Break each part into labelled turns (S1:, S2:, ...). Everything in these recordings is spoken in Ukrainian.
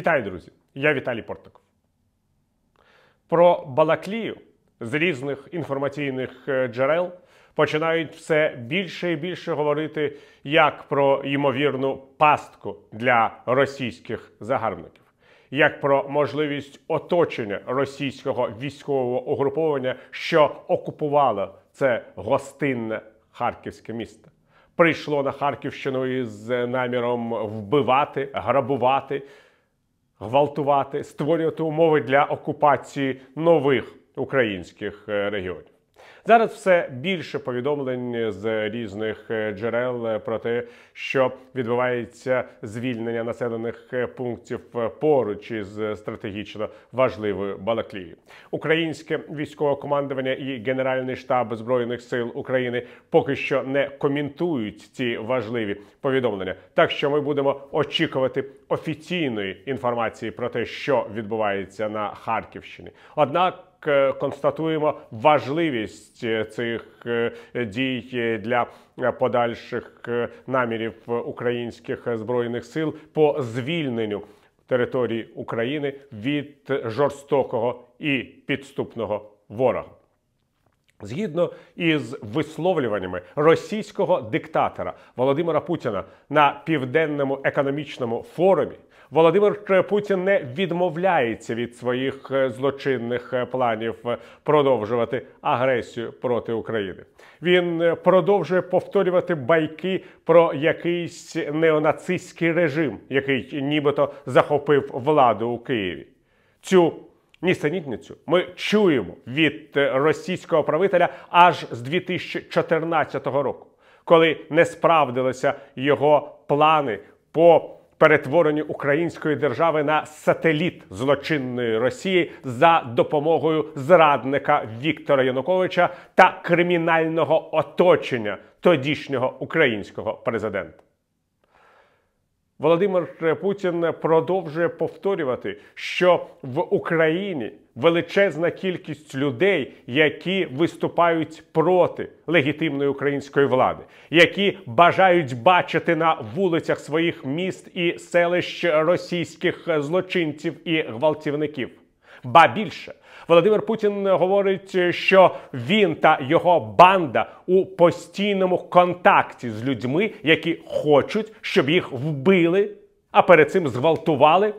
S1: Вітаю, друзі! Я Віталій Портников. Про Балаклію з різних інформаційних е, джерел починають все більше і більше говорити як про ймовірну пастку для російських загарбників, як про можливість оточення російського військового угруповання, що окупувало це гостинне харківське місто. Прийшло на Харківщину із наміром вбивати, грабувати гвалтувати, створювати умови для окупації нових українських е, регіонів. Зараз все більше повідомлень з різних е, джерел про те, що відбувається звільнення населених е, пунктів е, поруч із стратегічно важливою Балаклією. Українське військове командування і Генеральний штаб збройних сил України поки що не коментують ці важливі повідомлення, так що ми будемо очікувати офіційної інформації про те, що відбувається на Харківщині. Однак Е, констатуємо важливість е, цих е, дій для подальших намірів українських збройних сил по звільненню території України від жорстокого і підступного ворога. Згідно із висловлюваннями російського диктатора Володимира Путіна на південному економічному форумі. Володимир Путін не відмовляється від своїх е, злочинних е, планів е, продовжувати агресію проти України. Він продовжує повторювати байки про якийсь неонацистський режим, який нібито захопив владу у Києві. Цю Нісенітницю ми чуємо від російського правителя аж з 2014 року, коли не справдилися його плани по перетворенню української держави на сателіт злочинної Росії за допомогою зрадника Віктора Януковича та кримінального оточення тодішнього українського президента. Володимир Путін продовжує повторювати, що в Україні величезна кількість людей, які виступають проти легітимної української влади, які бажають бачити на вулицях своїх міст і селищ російських злочинців і гвалтівників. Ба більше Володимир Путін говорить, що він та його банда у постійному контакті з людьми, які хочуть, щоб їх вбили, а перед цим зґвалтували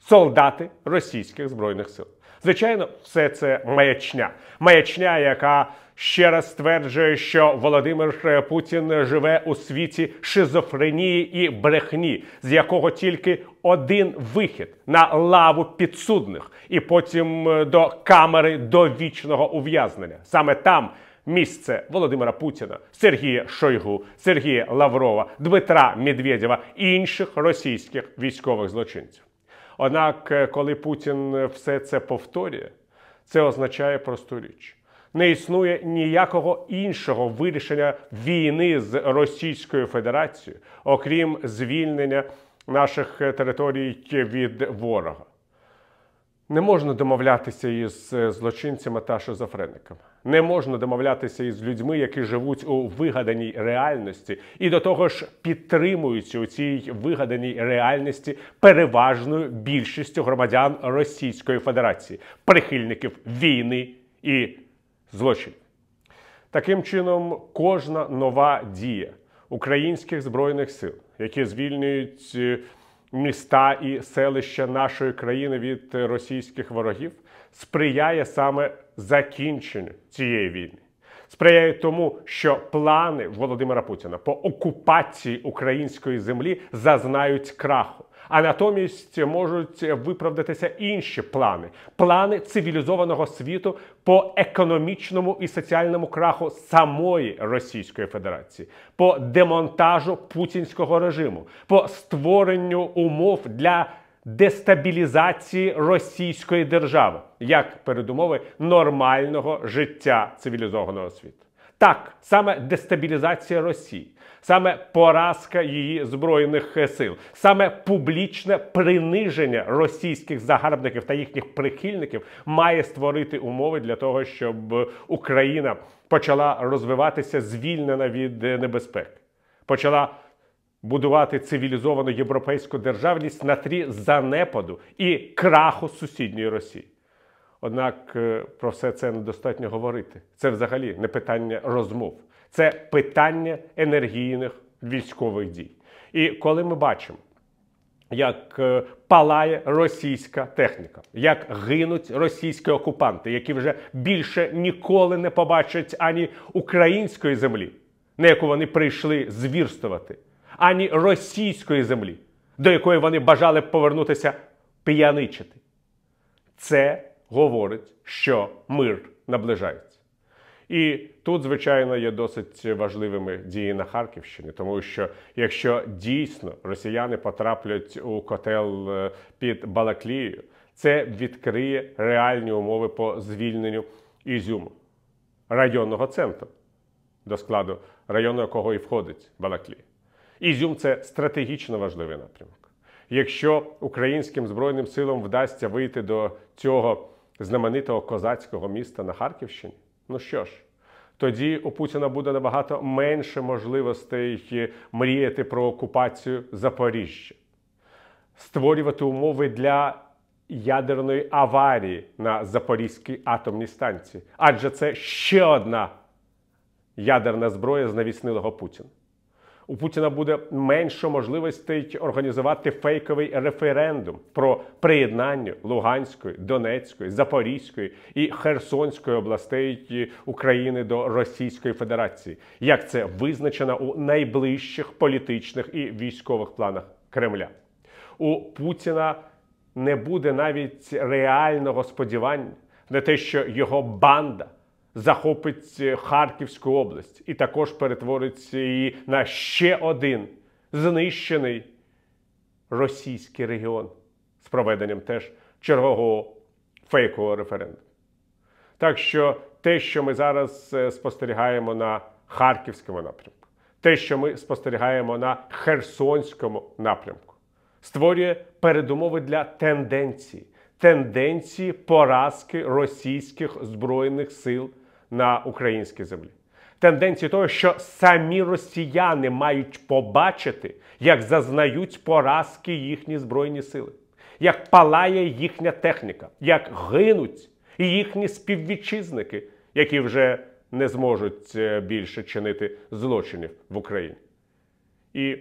S1: солдати російських збройних сил. Звичайно, все це маячня, маячня, яка ще раз стверджує, що Володимир Путін живе у світі шизофренії і брехні, з якого тільки один вихід на лаву підсудних, і потім е, до камери до вічного ув'язнення. Саме там. Місце Володимира Путіна, Сергія Шойгу, Сергія Лаврова, Дмитра Медведєва і інших російських військових злочинців. Однак, е, коли Путін е, все це повторює, це означає просту річ. Не існує ніякого іншого вирішення війни з Російською Федерацією, окрім звільнення наших е, територій від ворога. Не можна домовлятися із е, злочинцями та шизофрениками. Не можна домовлятися із людьми, які живуть у вигаданій реальності, і до того ж підтримуються у цій вигаданій реальності переважною більшістю громадян Російської Федерації, прихильників війни і злочинів. Таким чином, кожна нова дія українських збройних сил, які звільнюють. Е, міста і селища нашої країни від російських ворогів, сприяє саме закінченню цієї війни. Сприяє тому, що плани Володимира Путіна по окупації української землі зазнають краху. А натомість можуть виправдатися інші плани плани цивілізованого світу по економічному і соціальному краху самої Російської Федерації, по демонтажу путінського режиму, по створенню умов для дестабілізації російської держави як передумови нормального життя цивілізованого світу. Так, саме дестабілізація Росії, саме поразка її збройних е, сил, саме публічне приниження російських загарбників та їхніх прихильників має створити умови для того, щоб е, Україна почала розвиватися звільнена від е, небезпек, почала будувати цивілізовану європейську державність на трі занепаду і краху сусідньої Росії. Однак е, про все це недостатньо говорити. Це взагалі не питання розмов, це питання енергійних військових дій. І коли ми бачимо, як е, палає російська техніка, як гинуть російські окупанти, які вже більше ніколи не побачать ані української землі, на яку вони прийшли звірствувати, ані російської землі, до якої вони бажали повернутися п'яничити. Це говорить, що мир наближається. І тут, звичайно, є досить важливими дії на Харківщині, тому що якщо дійсно росіяни потраплять у котел е, під Балаклією, це відкриє реальні умови по звільненню Ізюму, районного центру, до складу району, якого і входить Балаклія. Ізюм це стратегічно важливий напрямок. Якщо українським Збройним силам вдасться вийти до цього знаменитого козацького міста на Харківщині? Ну що ж, тоді у Путіна буде набагато менше можливостей е, мріяти про окупацію Запоріжжя, створювати умови для ядерної аварії на Запорізькій атомній станції. Адже це ще одна ядерна зброя з навіснилого Путіна у Путіна буде менше можливостей організувати фейковий референдум про приєднання Луганської, Донецької, Запорізької і Херсонської областей України до Російської Федерації, як це визначено у найближчих політичних і військових планах Кремля. У Путіна не буде навіть реального сподівання на те, що його банда захопить е, Харківську область і також перетвориться її на ще один знищений російський регіон з проведенням теж чергового фейкового референдуму. Так що те, що ми зараз е, спостерігаємо на харківському напрямку, те, що ми спостерігаємо на Херсонському напрямку, створює передумови для тенденції. Тенденції поразки російських збройних сил на українській землі. Тенденцію того, що самі росіяни мають побачити, як зазнають поразки їхні збройні сили, як палає їхня техніка, як гинуть їхні співвітчизники, які вже не зможуть е, більше чинити злочинів в Україні. І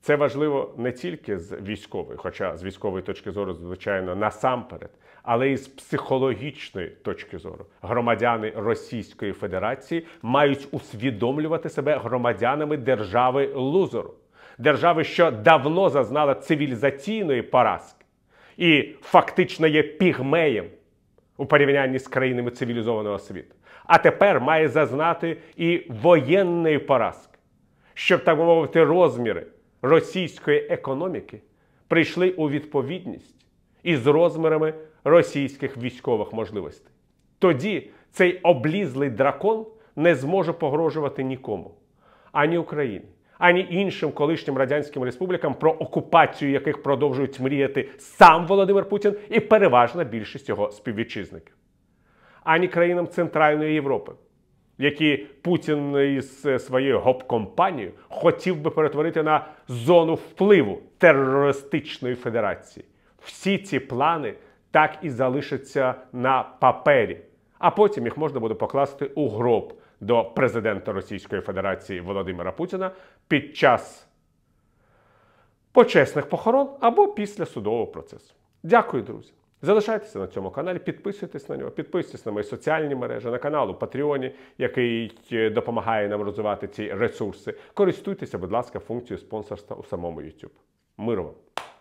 S1: це важливо не тільки з військової, хоча з військової точки зору, звичайно, насамперед, але і з психологічної точки зору громадяни Російської Федерації мають усвідомлювати себе громадянами держави лузеру, держави, що давно зазнала цивілізаційної поразки, і фактично є пігмеєм у порівнянні з країнами цивілізованого світу. А тепер має зазнати і воєнної поразки, щоб так мовити, розміри російської економіки прийшли у відповідність із розмірами російських військових можливостей. Тоді цей облізлий дракон не зможе погрожувати нікому, ані Україні, ані іншим колишнім радянським республікам, про окупацію яких продовжують мріяти сам Володимир Путін і переважна більшість його співвітчизників, ані країнам Центральної Європи. Які Путін із е, своєю гоп-компанією хотів би перетворити на зону впливу терористичної федерації. Всі ці плани так і залишаться на папері, а потім їх можна буде покласти у гроб до президента Російської Федерації Володимира Путіна під час почесних похорон або після судового процесу. Дякую, друзі. Залишайтеся на цьому каналі, підписуйтесь на нього, підписуйтесь на мої соціальні мережі, на канал у Патреоні, який е, допомагає нам розвивати ці ресурси. Користуйтеся, будь ласка, функцією спонсорства у самому YouTube. Миру вам!